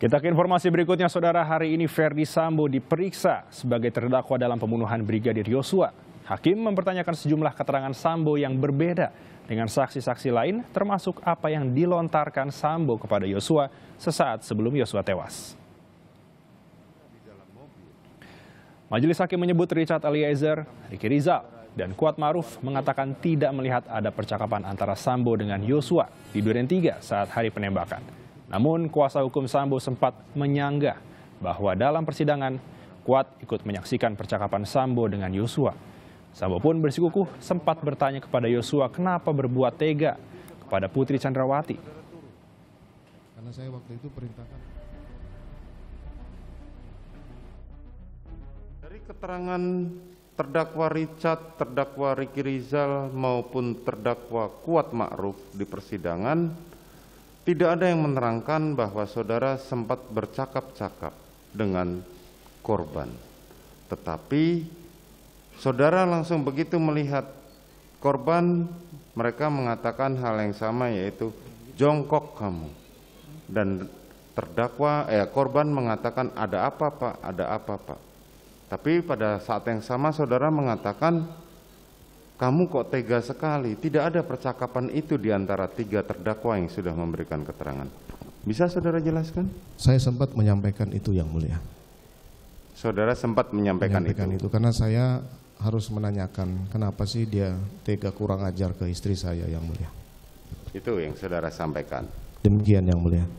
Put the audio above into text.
Kita ke informasi berikutnya, saudara. Hari ini Ferdi Sambo diperiksa sebagai terdakwa dalam pembunuhan Brigadir Yosua. Hakim mempertanyakan sejumlah keterangan Sambo yang berbeda dengan saksi-saksi lain, termasuk apa yang dilontarkan Sambo kepada Yosua sesaat sebelum Yosua tewas. Majelis Hakim menyebut Richard Eliezer, Riki Rizal, dan Kuat Maruf mengatakan tidak melihat ada percakapan antara Sambo dengan Yosua di Duren 3 saat hari penembakan. Namun kuasa hukum Sambo sempat menyanggah bahwa dalam persidangan Kuat ikut menyaksikan percakapan Sambo dengan Yosua. Sambo pun bersikukuh sempat bertanya kepada Yosua kenapa berbuat tega kepada Putri Chandrawati. Karena saya waktu itu perintahkan. Dari keterangan terdakwa Richard, terdakwa Riki Rizal maupun terdakwa Kuat Ma'ruf di persidangan, tidak ada yang menerangkan bahwa saudara sempat bercakap-cakap dengan korban. Tetapi saudara langsung begitu melihat korban, mereka mengatakan hal yang sama yaitu jongkok kamu. Dan terdakwa eh korban mengatakan ada apa Pak? Ada apa Pak? Tapi pada saat yang sama saudara mengatakan kamu kok tega sekali? Tidak ada percakapan itu di antara tiga terdakwa yang sudah memberikan keterangan. Bisa saudara jelaskan? Saya sempat menyampaikan itu yang mulia. Saudara sempat menyampaikan, menyampaikan itu. itu karena saya harus menanyakan kenapa sih dia tega kurang ajar ke istri saya yang mulia. Itu yang saudara sampaikan. Demikian yang mulia.